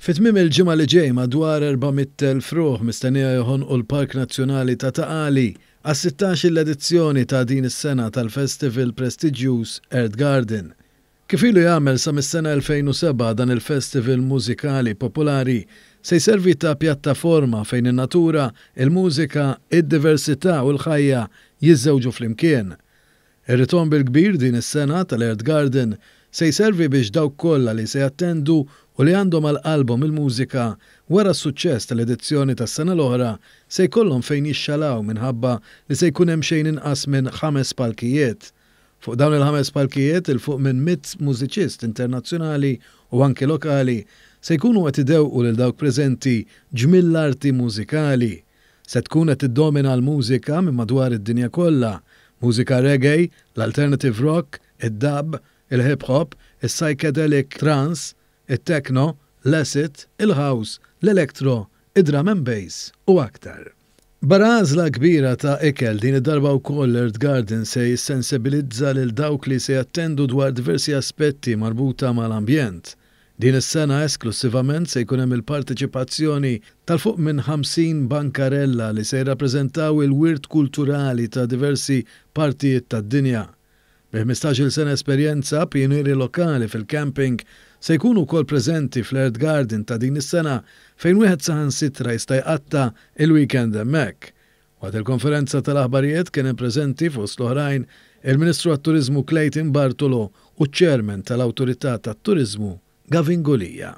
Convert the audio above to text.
Fitmim il-ġimma li ġej madwar 400.000 ruħ mistennija joħon u l-Park Nazzjonali ta' Taqali għas 16 l-edizzjoni ta' din is-sena tal-Festival Prestigious Earth Garden. Kif ilu jagħmel sa mis-sena 2007 dan il-festival mużikali popolari se jservi ta' pjattaforma fejn in-natura, il-mużika, id-diversità u l-ħajja jiżżewġu flimkien. Ir-riton bil-kbir din is-sena tal-Earth Garden se jservi biex dawk kollha li se jattendu u li għandhom għal-album il-mużika wara s-suċċess tal-edizzjoni tas sena l-oħra se jkollhom fejn jixxalaw minħabba li se jkun hemm xejn inqas minn ħames palkijiet. Fuq dawn il-ħames palkijiet il-fuq minn mit mużiċist internazzjonali u anke lokali se jkunu qed idewqu lil dawk preżenti ġmill-arti mużikali. Se tkun qed iddomina l-mużika minn madwar id-dinja kollha, mużika reggae, l-alternative rock, id-dab, il-hip hop, il-psychedelic trance, it-techno, l-acid, il-house, l-electro, id-drum and bass u aktar. Barazla kbira ta' ekel din id-darba wkoll l-Earth Garden se jissensibilizza lil dawk li se jattendu dwar diversi aspetti marbuta mal-ambjent. Din is-sena esklusivament se jkun hemm il-parteċipazzjoni tal-fuq minn 50 bankarella li se jirrappreżentaw il-wirt kulturali ta' diversi partijiet tad-dinja. Bi 15-il sena esperjenza pjenieri lokali fil-camping se jkunu kol prezenti fl earth Garden ta' din is-sena fejn wieħed saħan sitra jista' jqatta il-weekend hemmhekk. Waqt il-konferenza tal-aħbarijiet kien prezenti fost l-oħrajn il-Ministru għat-Turizmu Clayton Bartolo u ċermen tal-Awtorità tat-Turizmu Gavin Gulija.